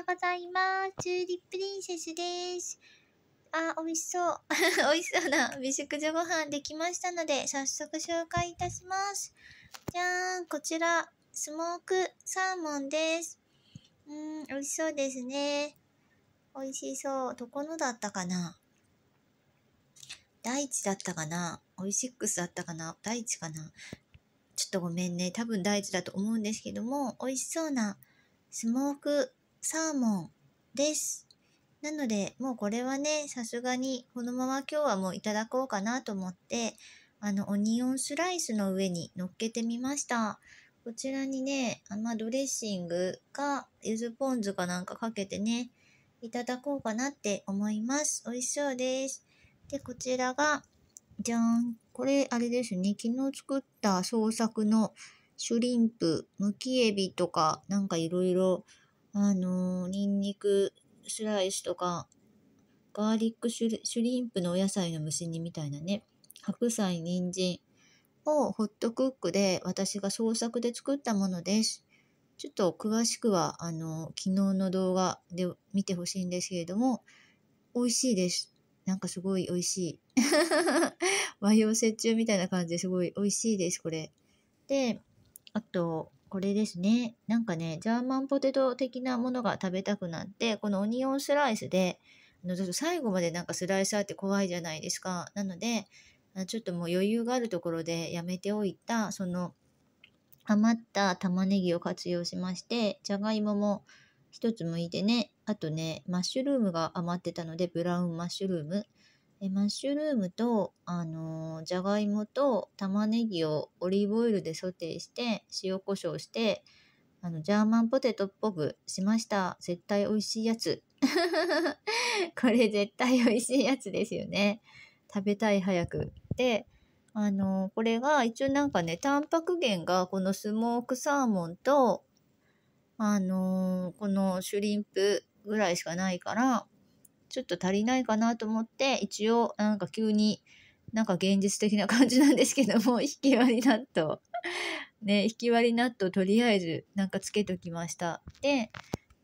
うございます。チューリップリンセスです。あ、美味しそう。美味しそうな美食女ご飯できましたので、早速紹介いたします。じゃーん、こちら、スモークサーモンです。うん、美味しそうですね。美味しそう。どこのだったかな大地だったかなオイシックスだったかな大地かなちょっとごめんね。多分大地だと思うんですけども、美味しそうなスモークサーモンです。なので、もうこれはね、さすがにこのまま今日はもういただこうかなと思って、あの、オニオンスライスの上に乗っけてみました。こちらにね、甘ドレッシングか、ゆずポン酢かなんかかけてね、いただこうかなって思います。美味しそうです。で、こちらが、じゃーん。これ、あれですね。昨日作った創作のシュリンプ、むきエビとか、なんかいろいろあのー、ニンニクスライスとか、ガーリックシュシュリンプのお野菜の蒸し煮みたいなね、白菜、人参をホットクックで私が創作で作ったものです。ちょっと詳しくは、あの、昨日の動画で見てほしいんですけれども、美味しいです。なんかすごい美味しい。和洋折衷みたいな感じですごい美味しいです、これ。で、あと、これですね。なんかね、ジャーマンポテト的なものが食べたくなって、このオニオンスライスで、あの最後までなんかスライサーって怖いじゃないですか。なので、ちょっともう余裕があるところでやめておいた、その余った玉ねぎを活用しまして、じゃがいもも一つ剥いてね、あとね、マッシュルームが余ってたので、ブラウンマッシュルーム。えマッシュルームと、あのじゃがいもと玉ねぎをオリーブオイルでソテーして塩コショウしてあのジャーマンポテトっぽくしました絶対美味しいやつ これ絶対美味しいやつですよね食べたい早くであのこれが一応なんかねタンパク源がこのスモークサーモンとあのこのシュリンプぐらいしかないからちょっと足りないかなと思って一応なんか急になんか現実的な感じなんですけども 引き割り納豆ね引き割り納豆とりあえずなんかつけときましたで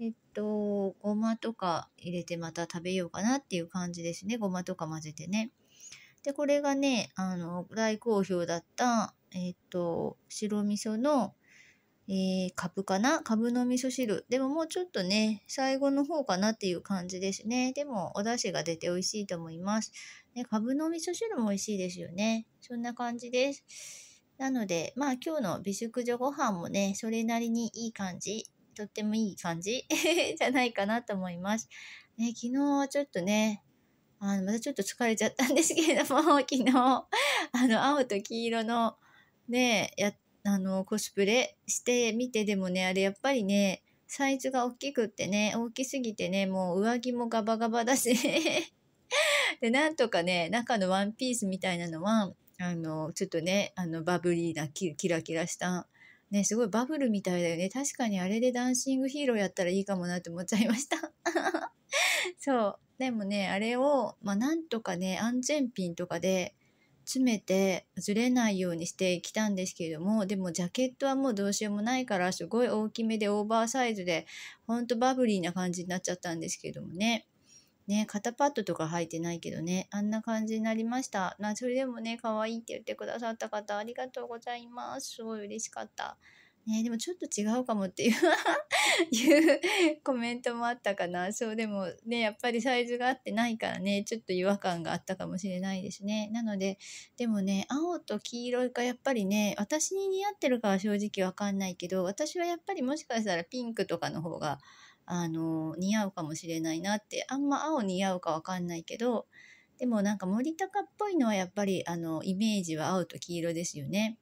えっとごまとか入れてまた食べようかなっていう感じですねごまとか混ぜてねでこれがねあの大好評だったえっと白味噌のえー、株かな株の味噌汁。でももうちょっとね、最後の方かなっていう感じですね。でもお出汁が出て美味しいと思います。ね、株の味噌汁も美味しいですよね。そんな感じです。なので、まあ今日の美食女ご飯もね、それなりにいい感じ、とってもいい感じ じゃないかなと思います。ね、昨日はちょっとね、あの、またちょっと疲れちゃったんですけれども、昨日、あの、青と黄色の、ね、やって、あの、コスプレしてみてでもね、あれやっぱりね、サイズが大きくってね、大きすぎてね、もう上着もガバガバだし で、なんとかね、中のワンピースみたいなのは、あの、ちょっとね、あの、バブリーな、キラキラした、ね、すごいバブルみたいだよね。確かにあれでダンシングヒーローやったらいいかもなって思っちゃいました そう。でもね、あれを、まあ、なんとかね、安全ピンとかで、詰めてずれないようにしてきたんですけれどもでもジャケットはもうどうしようもないからすごい大きめでオーバーサイズでほんとバブリーな感じになっちゃったんですけれどもね。ね、肩パッドとか履いてないけどね、あんな感じになりました。まあ、それでもね、可愛いって言ってくださった方、ありがとうございます。すごい嬉しかった。ね、でもちょっと違うかもっていう いうコメントもあったかな。そう、でもね、やっぱりサイズが合ってないからね、ちょっと違和感があったかもしれないですね。なので、でもね、青と黄色がやっぱりね、私に似合ってるかは正直わかんないけど、私はやっぱりもしかしたらピンクとかの方が、あの、似合うかもしれないなって、あんま青似合うかわかんないけど、でもなんか森高っぽいのはやっぱりあのイメージは青と黄色ですよね。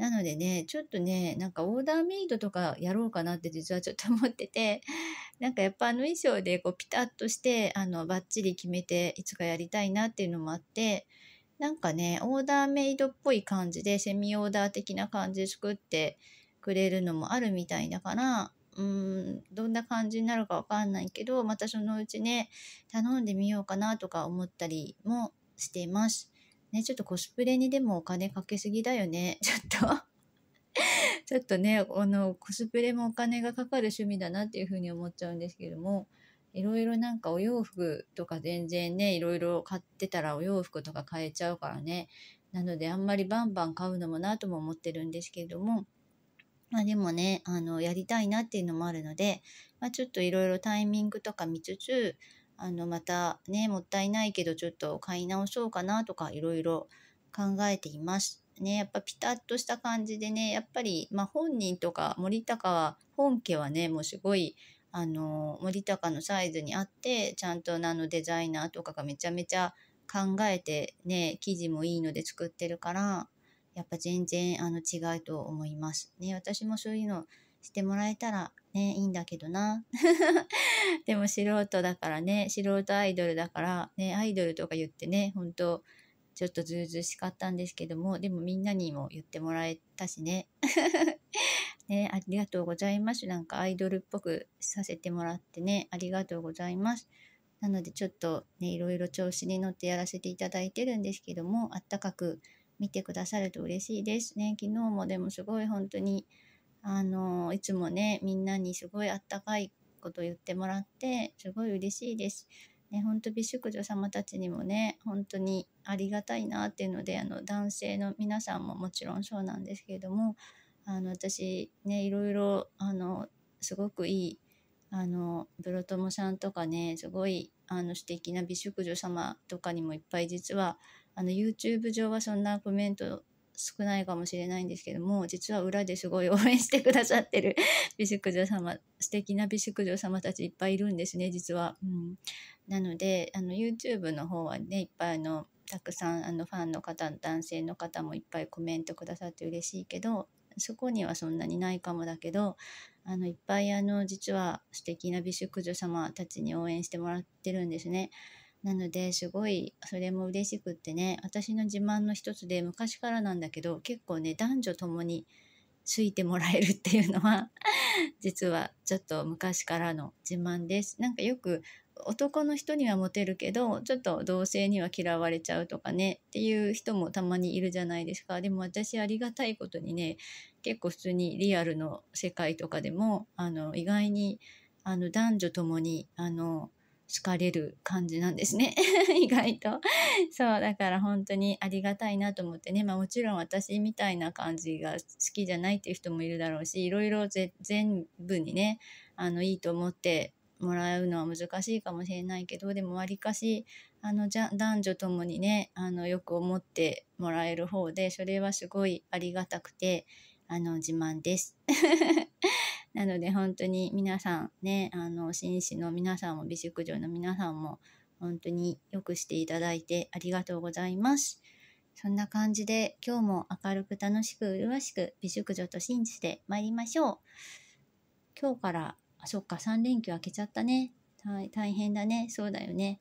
なのでね、ちょっとね、なんかオーダーメイドとかやろうかなって実はちょっと思ってて、なんかやっぱあの衣装でこうピタッとして、あの、バッチリ決めていつかやりたいなっていうのもあって、なんかね、オーダーメイドっぽい感じで、セミオーダー的な感じで作ってくれるのもあるみたいだから、うーんどんな感じになるかわかんないけどまたそのうちね頼んでみようかなとか思ったりもしています。ね、ちょっとコスプレにでもお金かけすぎだよね。ちょっと ちょっとね、この、コスプレもお金がかかる趣味だなっていうふうに思っちゃうんですけども、いろいろなんかお洋服とか全然ね、いろいろ買ってたらお洋服とか買えちゃうからね。なのであんまりバンバン買うのもなとも思ってるんですけれども、まあでもね、あの、やりたいなっていうのもあるので、まあちょっといろいろタイミングとか見つつ、あのまたねもったいないけどちょっと買い直そうかなとかいろいろ考えています。ねやっぱピタッとした感じでねやっぱり、まあ、本人とか森高は本家はねもうすごいあの森高のサイズに合ってちゃんとあのデザイナーとかがめちゃめちゃ考えてね生地もいいので作ってるからやっぱ全然あの違いと思いますね私もそういうのしてもらえたらね、いいんだけどな。でも素人だからね、素人アイドルだからね、アイドルとか言ってね、本当ちょっとずうずうしかったんですけども、でもみんなにも言ってもらえたしね。ね、ありがとうございます。なんかアイドルっぽくさせてもらってね、ありがとうございます。なのでちょっとね、いろいろ調子に乗ってやらせていただいてるんですけども、あったかく見てくださると嬉しいですね。昨日もでもすごい本当にあのいつもねみんなにすごいあったかいこと言ってもらってすごい嬉しいです。ね、本当美淑女様たちにもね本当にありがたいなっていうのであの男性の皆さんももちろんそうなんですけれどもあの私ねいろいろあのすごくいいあのブロトモさんとかねすごいあの素敵な美淑女様とかにもいっぱい実はあの YouTube 上はそんなコメント少ないかもしれないんですけども実は裏ですごい応援してくださってる 美宿女様素敵な美宿女様たちいっぱいいるんですね実は、うん。なのであの YouTube の方はねいっぱいあのたくさんあのファンの方男性の方もいっぱいコメントくださって嬉しいけどそこにはそんなにないかもだけどあのいっぱいあの実は素敵な美宿女様たちに応援してもらってるんですね。なのですごいそれも嬉しくってね私の自慢の一つで昔からなんだけど結構ね男女ともに好いてもらえるっていうのは 実はちょっと昔からの自慢です。なんかよく男の人にはモテるけどちょっと同性には嫌われちゃうとかねっていう人もたまにいるじゃないですかでも私ありがたいことにね結構普通にリアルの世界とかでもあの意外にあの男女ともにあの惹かれる感じなんですね 意外とそうだから本当にありがたいなと思ってねまあもちろん私みたいな感じが好きじゃないっていう人もいるだろうしいろいろ全部にねあのいいと思ってもらうのは難しいかもしれないけどでもわりかしあのじゃ男女ともにねあのよく思ってもらえる方でそれはすごいありがたくてあの自慢です なので本当に皆さんね、あの、紳士の皆さんも美食女の皆さんも本当によくしていただいてありがとうございます。そんな感じで今日も明るく楽しく麗しく美食女と信じていりましょう。今日から、あ、そっか、3連休明けちゃったね。大変だね。そうだよね。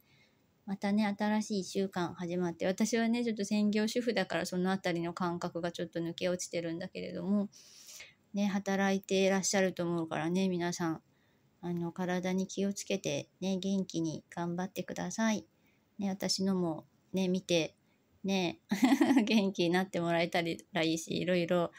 またね、新しい1週間始まって、私はね、ちょっと専業主婦だからそのあたりの感覚がちょっと抜け落ちてるんだけれども、ね、働いていらっしゃると思うからね、皆さん。あの、体に気をつけて、ね、元気に頑張ってください。ね、私のも、ね、見て、ね、元気になってもらえたらいいし、いろいろ